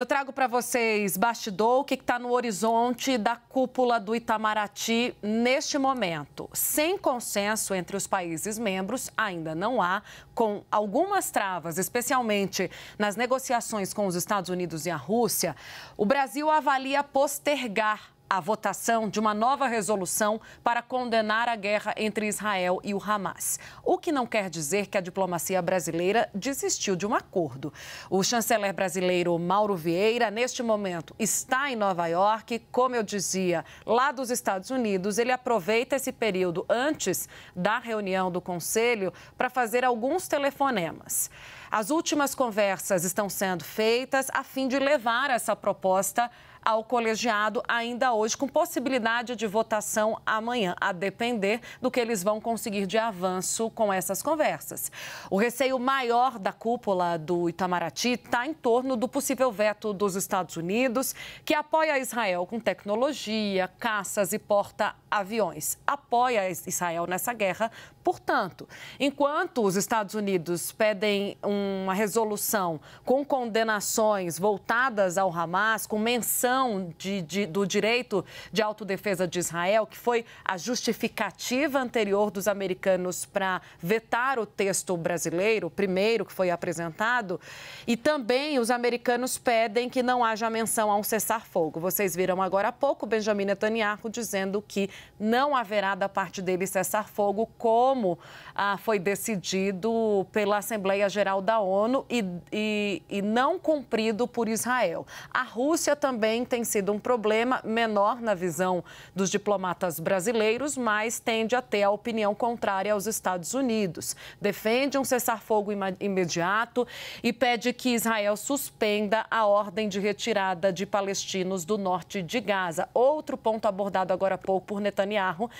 Eu trago para vocês, bastidor, o que está no horizonte da cúpula do Itamaraty neste momento. Sem consenso entre os países membros, ainda não há, com algumas travas, especialmente nas negociações com os Estados Unidos e a Rússia, o Brasil avalia postergar a votação de uma nova resolução para condenar a guerra entre Israel e o Hamas. O que não quer dizer que a diplomacia brasileira desistiu de um acordo. O chanceler brasileiro Mauro Vieira, neste momento, está em Nova York. Como eu dizia, lá dos Estados Unidos, ele aproveita esse período antes da reunião do Conselho para fazer alguns telefonemas. As últimas conversas estão sendo feitas a fim de levar essa proposta ao colegiado ainda hoje, com possibilidade de votação amanhã, a depender do que eles vão conseguir de avanço com essas conversas. O receio maior da cúpula do Itamaraty está em torno do possível veto dos Estados Unidos, que apoia Israel com tecnologia, caças e porta-aviões. Apoia Israel nessa guerra Portanto, enquanto os Estados Unidos pedem uma resolução com condenações voltadas ao Hamas, com menção de, de, do direito de autodefesa de Israel, que foi a justificativa anterior dos americanos para vetar o texto brasileiro, primeiro que foi apresentado, e também os americanos pedem que não haja menção a um cessar-fogo. Vocês viram agora há pouco Benjamin Netanyahu dizendo que não haverá da parte dele cessar-fogo como como ah, foi decidido pela Assembleia Geral da ONU e, e, e não cumprido por Israel. A Rússia também tem sido um problema menor na visão dos diplomatas brasileiros, mas tende a ter a opinião contrária aos Estados Unidos. Defende um cessar-fogo imediato e pede que Israel suspenda a ordem de retirada de palestinos do norte de Gaza. Outro ponto abordado agora há pouco por Netanyahu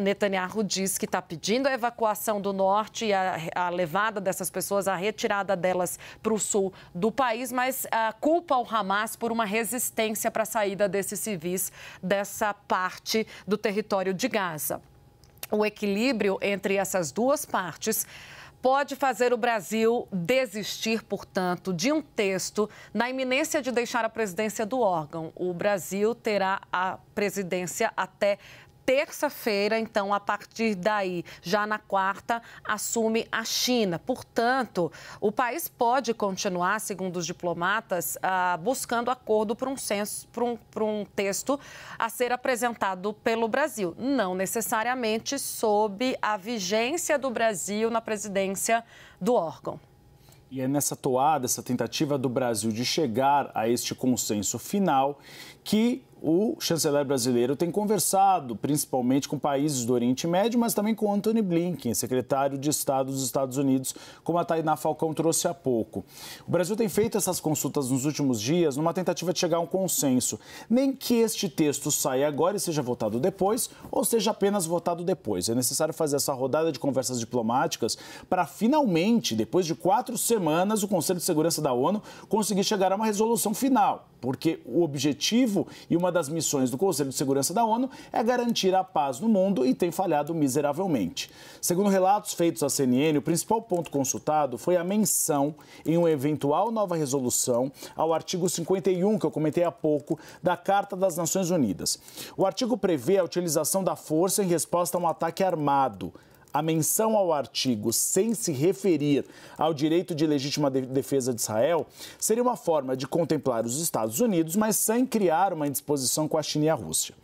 Netanyahu diz que está pedindo a evacuação do norte e a, a, levada dessas pessoas, a retirada delas para o sul do país, mas uh, culpa o Hamas por uma resistência para a saída desses civis dessa parte do território de Gaza. O equilíbrio entre essas duas partes pode fazer o Brasil desistir, portanto, de um texto na iminência de deixar a presidência do órgão. O Brasil terá a presidência até terça-feira, então, a partir daí, já na quarta, assume a China. Portanto, o país pode continuar, segundo os diplomatas, ah, buscando acordo para um, para, um, para um texto a ser apresentado pelo Brasil, não necessariamente sob a vigência do Brasil na presidência do órgão. E é nessa toada, essa tentativa do Brasil de chegar a este consenso final, que o chanceler brasileiro tem conversado principalmente com países do Oriente Médio, mas também com Anthony Blinken, secretário de Estado dos Estados Unidos, como a Tainá Falcão trouxe há pouco. O Brasil tem feito essas consultas nos últimos dias numa tentativa de chegar a um consenso. Nem que este texto saia agora e seja votado depois, ou seja apenas votado depois. É necessário fazer essa rodada de conversas diplomáticas para finalmente, depois de quatro semanas, o Conselho de Segurança da ONU conseguir chegar a uma resolução final porque o objetivo e uma das missões do Conselho de Segurança da ONU é garantir a paz no mundo e tem falhado miseravelmente. Segundo relatos feitos à CNN, o principal ponto consultado foi a menção em uma eventual nova resolução ao artigo 51 que eu comentei há pouco da Carta das Nações Unidas. O artigo prevê a utilização da força em resposta a um ataque armado a menção ao artigo sem se referir ao direito de legítima defesa de Israel seria uma forma de contemplar os Estados Unidos, mas sem criar uma indisposição com a China e a Rússia.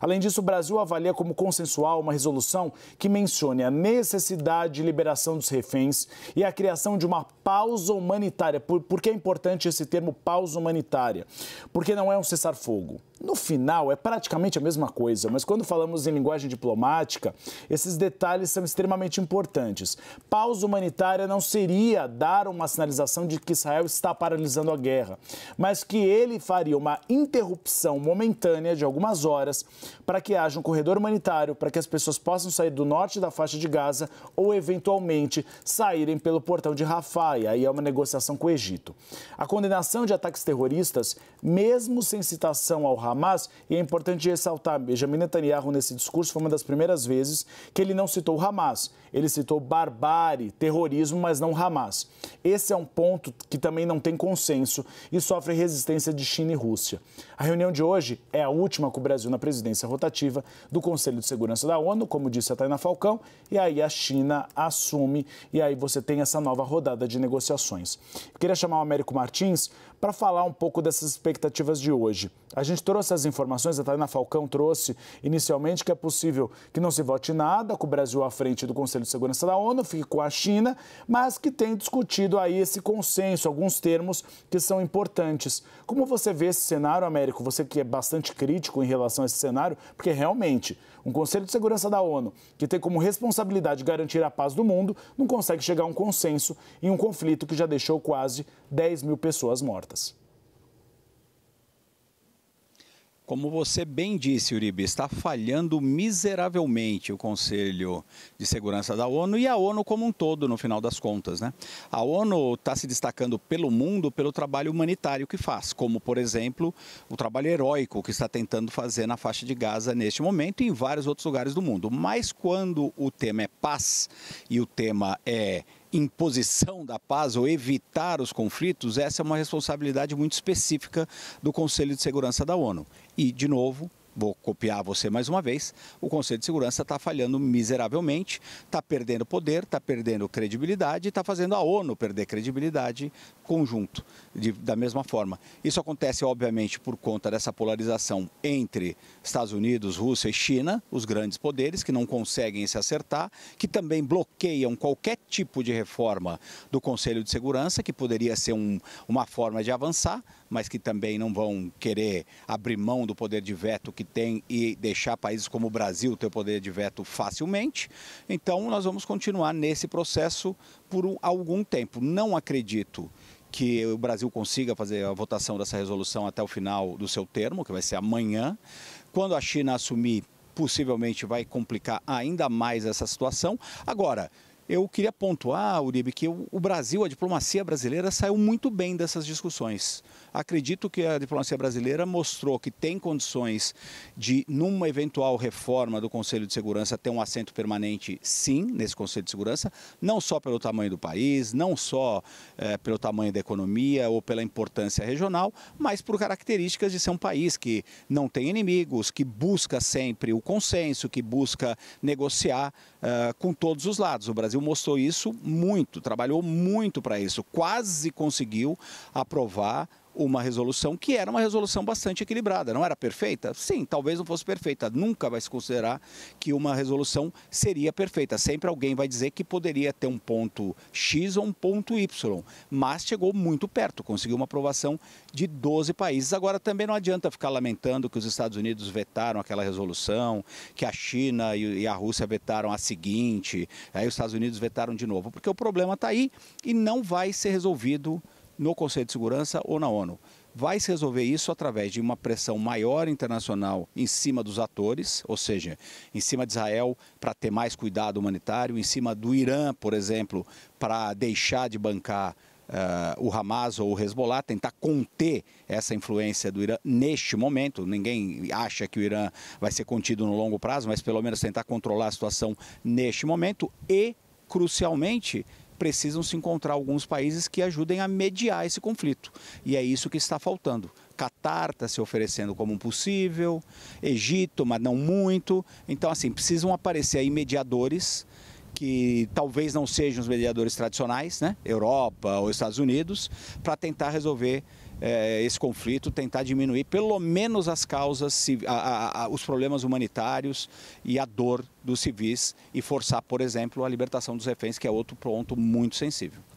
Além disso, o Brasil avalia como consensual uma resolução que mencione a necessidade de liberação dos reféns e a criação de uma pausa humanitária. Por, por que é importante esse termo pausa humanitária? Porque não é um cessar-fogo. No final, é praticamente a mesma coisa, mas quando falamos em linguagem diplomática, esses detalhes são extremamente importantes. Pausa humanitária não seria dar uma sinalização de que Israel está paralisando a guerra, mas que ele faria uma interrupção momentânea de algumas horas para que haja um corredor humanitário para que as pessoas possam sair do norte da faixa de Gaza ou, eventualmente, saírem pelo portão de Rafah. E aí é uma negociação com o Egito. A condenação de ataques terroristas, mesmo sem citação ao Hamas, e é importante ressaltar, Benjamin Netanyahu nesse discurso foi uma das primeiras vezes que ele não citou Hamas, ele citou barbárie, terrorismo, mas não Hamas. Esse é um ponto que também não tem consenso e sofre resistência de China e Rússia. A reunião de hoje é a última com o Brasil na presidência rotativa do Conselho de Segurança da ONU, como disse a Tainá Falcão, e aí a China assume e aí você tem essa nova rodada de negociações. Eu queria chamar o Américo Martins para falar um pouco dessas expectativas de hoje, a gente trouxe as informações, a Thalina Falcão trouxe inicialmente que é possível que não se vote nada, com o Brasil à frente do Conselho de Segurança da ONU, fique com a China, mas que tem discutido aí esse consenso, alguns termos que são importantes. Como você vê esse cenário, Américo? Você que é bastante crítico em relação a esse cenário, porque realmente um Conselho de Segurança da ONU, que tem como responsabilidade garantir a paz do mundo, não consegue chegar a um consenso em um conflito que já deixou quase 10 mil pessoas mortas. Como você bem disse, Uribe, está falhando miseravelmente o Conselho de Segurança da ONU e a ONU como um todo, no final das contas. Né? A ONU está se destacando pelo mundo pelo trabalho humanitário que faz, como, por exemplo, o trabalho heróico que está tentando fazer na faixa de Gaza neste momento e em vários outros lugares do mundo. Mas quando o tema é paz e o tema é imposição da paz ou evitar os conflitos, essa é uma responsabilidade muito específica do Conselho de Segurança da ONU. E, de novo, vou copiar você mais uma vez, o Conselho de Segurança está falhando miseravelmente, está perdendo poder, está perdendo credibilidade, está fazendo a ONU perder credibilidade conjunto, de, da mesma forma. Isso acontece, obviamente, por conta dessa polarização entre Estados Unidos, Rússia e China, os grandes poderes que não conseguem se acertar, que também bloqueiam qualquer tipo de reforma do Conselho de Segurança, que poderia ser um, uma forma de avançar, mas que também não vão querer abrir mão do poder de veto que tem e deixar países como o Brasil ter o poder de veto facilmente. Então, nós vamos continuar nesse processo por algum tempo. Não acredito que o Brasil consiga fazer a votação dessa resolução até o final do seu termo, que vai ser amanhã. Quando a China assumir, possivelmente vai complicar ainda mais essa situação. Agora, eu queria pontuar, Uribe, que o Brasil, a diplomacia brasileira, saiu muito bem dessas discussões. Acredito que a diplomacia brasileira mostrou que tem condições de, numa eventual reforma do Conselho de Segurança, ter um assento permanente, sim, nesse Conselho de Segurança, não só pelo tamanho do país, não só é, pelo tamanho da economia ou pela importância regional, mas por características de ser um país que não tem inimigos, que busca sempre o consenso, que busca negociar é, com todos os lados. O Brasil Brasil mostrou isso muito, trabalhou muito para isso, quase conseguiu aprovar uma resolução que era uma resolução bastante equilibrada. Não era perfeita? Sim, talvez não fosse perfeita. Nunca vai se considerar que uma resolução seria perfeita. Sempre alguém vai dizer que poderia ter um ponto X ou um ponto Y, mas chegou muito perto, conseguiu uma aprovação de 12 países. Agora também não adianta ficar lamentando que os Estados Unidos vetaram aquela resolução, que a China e a Rússia vetaram a seguinte, aí os Estados Unidos vetaram de novo, porque o problema está aí e não vai ser resolvido no Conselho de Segurança ou na ONU. Vai se resolver isso através de uma pressão maior internacional em cima dos atores, ou seja, em cima de Israel para ter mais cuidado humanitário, em cima do Irã, por exemplo, para deixar de bancar Uh, o Hamas ou o Hezbollah, tentar conter essa influência do Irã neste momento. Ninguém acha que o Irã vai ser contido no longo prazo, mas pelo menos tentar controlar a situação neste momento e, crucialmente, precisam se encontrar alguns países que ajudem a mediar esse conflito. E é isso que está faltando. Catar está se oferecendo como um possível, Egito, mas não muito. Então, assim, precisam aparecer aí mediadores que talvez não sejam os mediadores tradicionais, né? Europa ou Estados Unidos, para tentar resolver é, esse conflito, tentar diminuir pelo menos as causas, a, a, a, os problemas humanitários e a dor dos civis e forçar, por exemplo, a libertação dos reféns, que é outro ponto muito sensível.